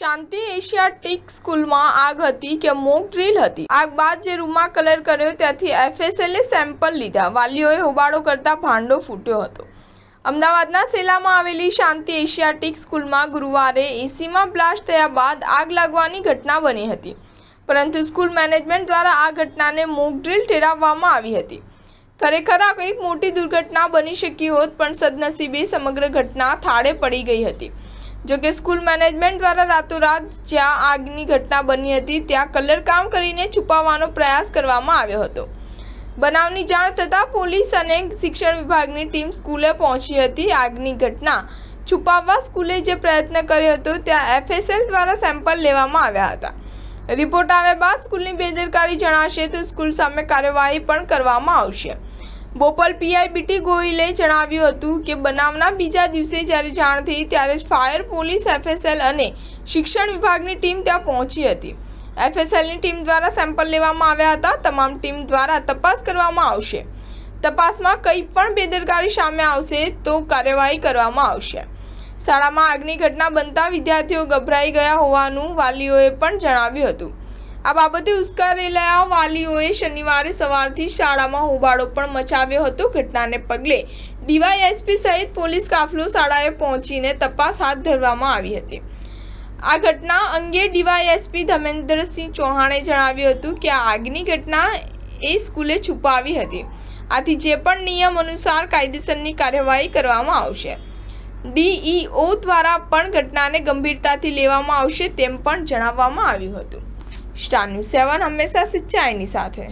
શાંતિ Asia tech સ્કૂલમાં આગ હતી કે મોક ડ્રીલ હતી આગ બાદ જે રૂમમાં કલર કર્યો ત્યાંથી એફએસએલે સેમ્પલ લીધા વાલીઓએ હોબાળો કરતા ભાંડો ફૂટ્યો હતો અમદાવાદના સેલામાં આવેલી શાંતિ એશિયાટિક સ્કૂલમાં ગુરુવારે એસીમાં બ્લાસ્ટ થયા બાદ આગ લાગવાની ઘટના બની હતી પરંતુ સ્કૂલ મેનેજમેન્ટ દ્વારા આ ઘટનાને મોક ડ્રીલ ઠેરાવવામાં આવી હતી ખરેખર આ કંઈક મોટી દુર્ઘટના બની શકી હોત પણ સદનસીબે સમગ્ર ઘટના થાળે પડી ગઈ હતી જો કે સ્કૂલ મેનેજમેન્ટ દ્વારા રાતોરાત જ્યાં આગની ઘટના બની હતી ત્યાં કલરકામ કરીને છુપાવવાનો પ્રયાસ કરવામાં આવ્યો હતો બનાવની જાણ થતાં પોલીસ અને શિક્ષણ વિભાગની ટીમ સ્કૂલે પહોંચી હતી આગની ઘટના છુપાવવા સ્કૂલે જે પ્રયત્ન કર્યો હતો ત્યાં એફએસએલ દ્વારા સેમ્પલ લેવામાં આવ્યા હતા રિપોર્ટ આવ્યા બાદ સ્કૂલની બેદરકારી જણાશે તો સ્કૂલ સામે કાર્યવાહી પણ કરવામાં આવશે બોપલ પીઆઈ બીટી ગોયલે જણાવ્યું હતું કે બનાવના બીજા દિવસે જ્યારે જાણ થઈ ત્યારે ફાયર પોલીસ એફએસએલ અને શિક્ષણ વિભાગની ટીમ ત્યાં પહોંચી હતી એફએસએલની ટીમ દ્વારા સેમ્પલ લેવામાં આવ્યા હતા તમામ ટીમ દ્વારા તપાસ કરવામાં આવશે તપાસમાં કંઈ પણ બેદરકારી સામે આવશે તો કાર્યવાહી કરવામાં આવશે શાળામાં આગની ઘટના બનતા વિદ્યાર્થીઓ ગભરાઈ ગયા હોવાનું વાલીઓએ પણ જણાવ્યું હતું આ બાબતે ઉશ્કેરાયેલા વાલીઓએ શનિવારે સવારથી શાળામાં હોબાળો પણ મચાવ્યો હતો ઘટનાને પગલે ડીવાયએસપી સહિત પોલીસ કાફલો શાળાએ પહોંચીને તપાસ હાથ ધરવામાં આવી હતી આ ઘટના અંગે ડીવાયએસપી ધમેન્દ્રસિંહ ચૌહાણે જણાવ્યું હતું કે આ આગની ઘટના એ સ્કૂલે છુપાવી હતી આથી જે પણ નિયમ અનુસાર કાયદેસરની કાર્યવાહી કરવામાં આવશે ડીઈઓ દ્વારા પણ ઘટનાને ગંભીરતાથી લેવામાં આવશે તેમ પણ જણાવવામાં આવ્યું હતું સ્ટાર સેવન હંમેશા સચ્ચાઈની સાથે